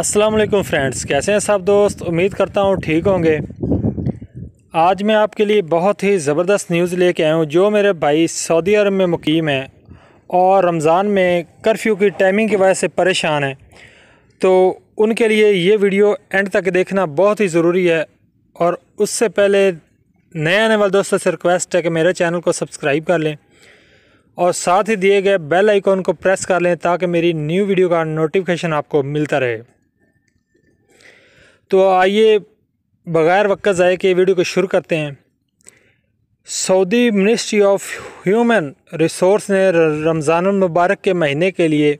अस्सलाम वालेकुम फ्रेंड्स कैसे हैं सब दोस्त उम्मीद करता हूँ ठीक होंगे आज मैं आपके लिए बहुत ही ज़बरदस्त न्यूज़ लेके आया हूँ जो मेरे भाई सऊदी अरब में मुकीम है और रमज़ान में कर्फ्यू की टाइमिंग की वजह से परेशान है तो उनके लिए ये वीडियो एंड तक देखना बहुत ही ज़रूरी है और उससे पहले नए आने वाले दोस्तों से रिक्वेस्ट है कि मेरे चैनल को सब्सक्राइब कर लें और साथ ही दिए गए बेल आइकॉन को प्रेस कर लें ताकि मेरी न्यू वीडियो का नोटिफिकेशन आपको मिलता रहे तो आइए बग़ैर वक्त जाए के वीडियो को शुरू करते हैं Saudi ministry of human resource ने रमज़ान मुबारक के महीने के लिए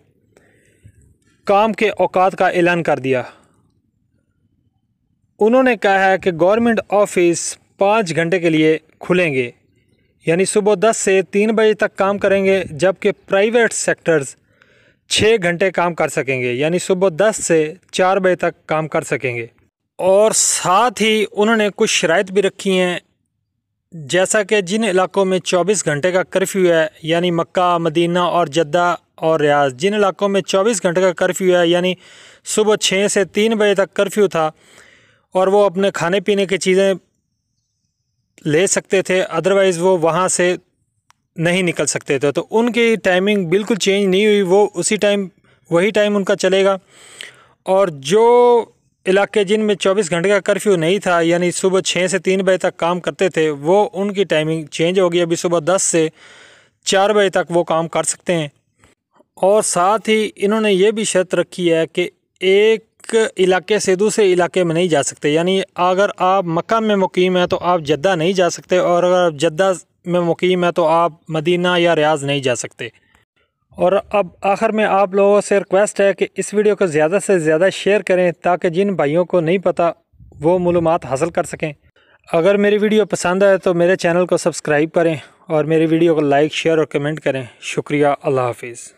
काम के अवकात का ऐलान कर दिया उन्होंने कहा है कि गवर्नमेंट ऑफिस पाँच घंटे के लिए खुलेंगे यानी सुबह दस से तीन बजे तक काम करेंगे जबकि प्राइवेट सेक्टर्स छः घंटे काम कर सकेंगे यानी सुबह दस से चार बजे तक काम कर सकेंगे और साथ ही उन्होंने कुछ शरात भी रखी हैं जैसा कि जिन इलाकों में 24 घंटे का कर्फ्यू है यानी मक्का मदीना और जद्दा और रियाज जिन इलाकों में 24 घंटे का कर्फ्यू है यानी सुबह छः से तीन बजे तक कर्फ्यू था और वो अपने खाने पीने की चीज़ें ले सकते थे अदरवाइज़ वो वहाँ से नहीं निकल सकते थे तो उनकी टाइमिंग बिल्कुल चेंज नहीं हुई वो उसी टाइम वही टाइम उनका चलेगा और जो इलाके जिनमें 24 घंटे का कर्फ्यू नहीं था यानी सुबह छः से तीन बजे तक काम करते थे वो उनकी टाइमिंग चेंज हो गई अभी सुबह दस से चार बजे तक वो काम कर सकते हैं और साथ ही इन्होंने ये भी शर्त रखी है कि एक इलाके से दूसरे इलाके में नहीं जा सकते यानी अगर आप मक्का में मुकीम हैं तो आप जद्दा नहीं जा सकते और अगर आप जद्दा में मुकीम है तो आप मदीना या रियाज नहीं जा सकते और अब आखिर में आप लोगों से रिक्वेस्ट है कि इस वीडियो को ज़्यादा से ज़्यादा शेयर करें ताकि जिन भाइयों को नहीं पता वो मालूम हासिल कर सकें अगर मेरी वीडियो पसंद आए तो मेरे चैनल को सब्सक्राइब करें और मेरी वीडियो को लाइक शेयर और कमेंट करें शुक्रिया अल्लाह हाफिज़